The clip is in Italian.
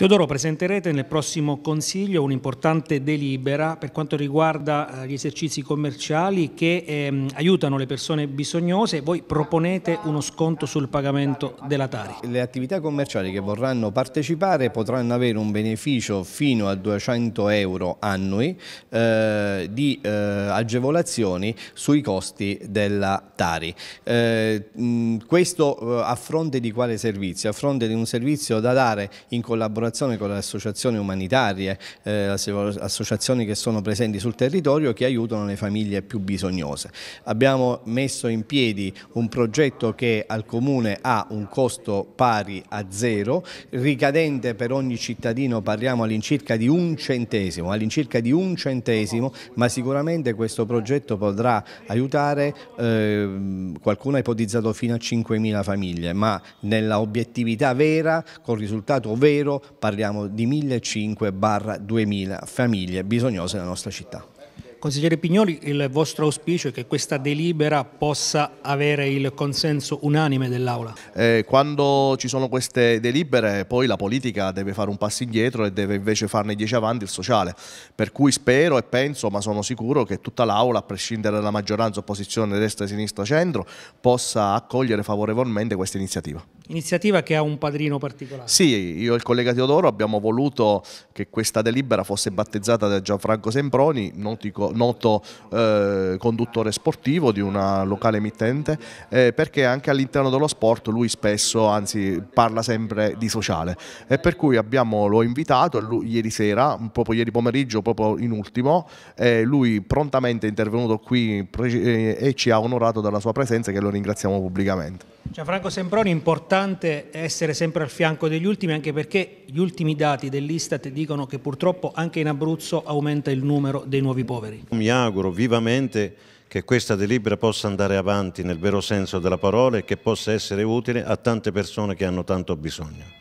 Teodoro, presenterete nel prossimo Consiglio un'importante delibera per quanto riguarda eh, gli esercizi commerciali che ehm, aiutano le persone bisognose. Voi proponete uno sconto sul pagamento della Tari. Le attività commerciali che vorranno partecipare potranno avere un beneficio fino a 200 euro annui eh, di eh, agevolazioni sui costi della Tari. Eh, mh, questo eh, a fronte di quale servizio? A fronte di un servizio da dare in collaborazione collaborazione con le associazioni umanitarie, eh, associazioni che sono presenti sul territorio che aiutano le famiglie più bisognose. Abbiamo messo in piedi un progetto che al Comune ha un costo pari a zero, ricadente per ogni cittadino parliamo all'incirca di un centesimo, all'incirca di un centesimo, ma sicuramente questo progetto potrà aiutare, eh, qualcuno ha ipotizzato fino a 5.000 famiglie, ma nella obiettività vera, con risultato vero, parliamo di 1.500-2.000 famiglie bisognose nella nostra città. Consigliere Pignoli, il vostro auspicio è che questa delibera possa avere il consenso unanime dell'Aula? Eh, quando ci sono queste delibere poi la politica deve fare un passo indietro e deve invece farne dieci avanti il sociale, per cui spero e penso, ma sono sicuro che tutta l'Aula, a prescindere dalla maggioranza, opposizione, destra, sinistra, centro, possa accogliere favorevolmente questa iniziativa iniziativa che ha un padrino particolare. Sì, io e il collega Teodoro abbiamo voluto che questa delibera fosse battezzata da Gianfranco Semproni, notico, noto eh, conduttore sportivo di una locale emittente, eh, perché anche all'interno dello sport lui spesso, anzi parla sempre di sociale e per cui abbiamo, l'ho invitato lui, ieri sera, proprio ieri pomeriggio, proprio in ultimo, eh, lui prontamente è intervenuto qui eh, e ci ha onorato della sua presenza che lo ringraziamo pubblicamente. Gianfranco Semproni, importante importante essere sempre al fianco degli ultimi anche perché gli ultimi dati dell'Istat dicono che purtroppo anche in Abruzzo aumenta il numero dei nuovi poveri. Mi auguro vivamente che questa delibera possa andare avanti nel vero senso della parola e che possa essere utile a tante persone che hanno tanto bisogno.